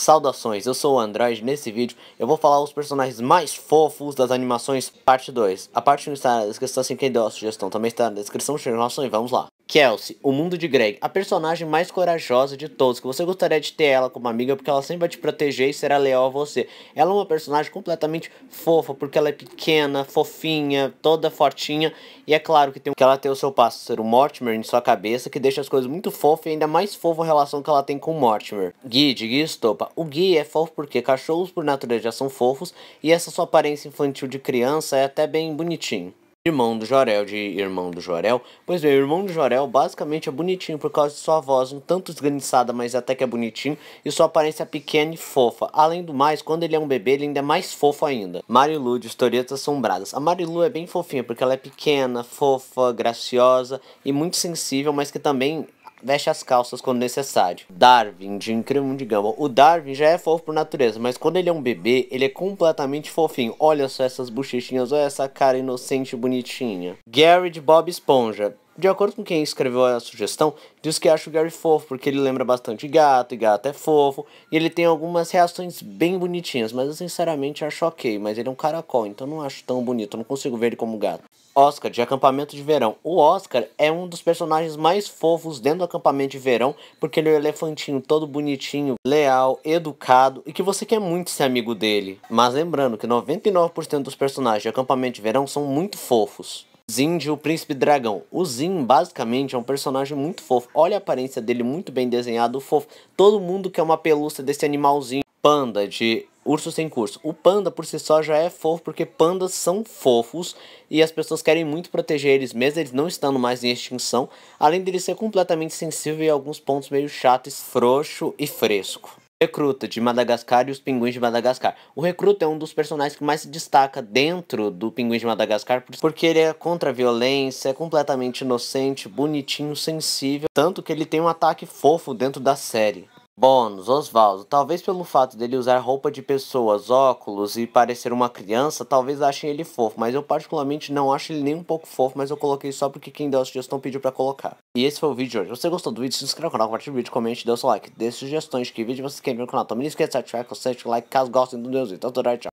Saudações, eu sou o Android nesse vídeo eu vou falar os personagens mais fofos das animações parte 2. A parte 1 está na descrição, assim quem deu a sugestão também está na descrição do canal e vamos lá. Kelsey, o mundo de Greg, a personagem mais corajosa de todos, que você gostaria de ter ela como amiga, porque ela sempre vai te proteger e será leal a você. Ela é uma personagem completamente fofa, porque ela é pequena, fofinha, toda fortinha, e é claro que, tem, que ela tem o seu pássaro Mortimer em sua cabeça, que deixa as coisas muito fofas e ainda mais fofa a relação que ela tem com o Mortimer. Gui, de Gui Estopa, o Gui é fofo porque cachorros por natureza já são fofos, e essa sua aparência infantil de criança é até bem bonitinho. Irmão do Jorel, de Irmão do Jorel. Pois bem, é, o Irmão do Jorel basicamente é bonitinho por causa de sua voz um tanto esganiçada, mas até que é bonitinho, e sua aparência pequena e fofa. Além do mais, quando ele é um bebê, ele ainda é mais fofo ainda. Marilu, de Historietas Assombradas. A Marilu é bem fofinha, porque ela é pequena, fofa, graciosa e muito sensível, mas que também veste as calças quando necessário. Darwin, de Incrível Mundo de Gumball. O Darwin já é fofo por natureza, mas quando ele é um bebê, ele é completamente fofinho. Olha só essas bochechinhas, olha essa cara inocente e bonitinha. Gary de Bob Esponja. De acordo com quem escreveu a sugestão, diz que acha o Gary fofo porque ele lembra bastante gato, e gato é fofo, e ele tem algumas reações bem bonitinhas, mas eu sinceramente acho ok, mas ele é um caracol, então não acho tão bonito, não consigo ver ele como gato. Oscar, de acampamento de verão. O Oscar é um dos personagens mais fofos dentro do acampamento de verão, porque ele é um elefantinho todo bonitinho, leal, educado e que você quer muito ser amigo dele. Mas lembrando que 99% dos personagens de acampamento de verão são muito fofos. Zin de O Príncipe Dragão. O Zin, basicamente, é um personagem muito fofo. Olha a aparência dele, muito bem desenhado, fofo. Todo mundo quer uma pelúcia desse animalzinho. Panda, de Urso Sem Curso. O panda, por si só, já é fofo, porque pandas são fofos. E as pessoas querem muito proteger eles, mesmo eles não estando mais em extinção. Além dele ser completamente sensível e alguns pontos meio chato, frouxo e fresco. Recruta de Madagascar e os Pinguins de Madagascar. O Recruta é um dos personagens que mais se destaca dentro do Pinguim de Madagascar porque ele é contra a violência, é completamente inocente, bonitinho, sensível, tanto que ele tem um ataque fofo dentro da série. Bônus, Oswaldo. Talvez pelo fato dele usar roupa de pessoas, óculos e parecer uma criança, talvez achem ele fofo, mas eu particularmente não acho ele nem um pouco fofo, mas eu coloquei só porque quem deu a sugestão pediu para colocar. E esse foi o vídeo de hoje. Se você gostou do vídeo, se inscreva no canal, compartilhe o vídeo, comente, dê o seu like, dê sugestões de que vídeo você quer ver no canal. Também não esqueça de ativar o like caso gostem do Deus. Então, tchau, tchau.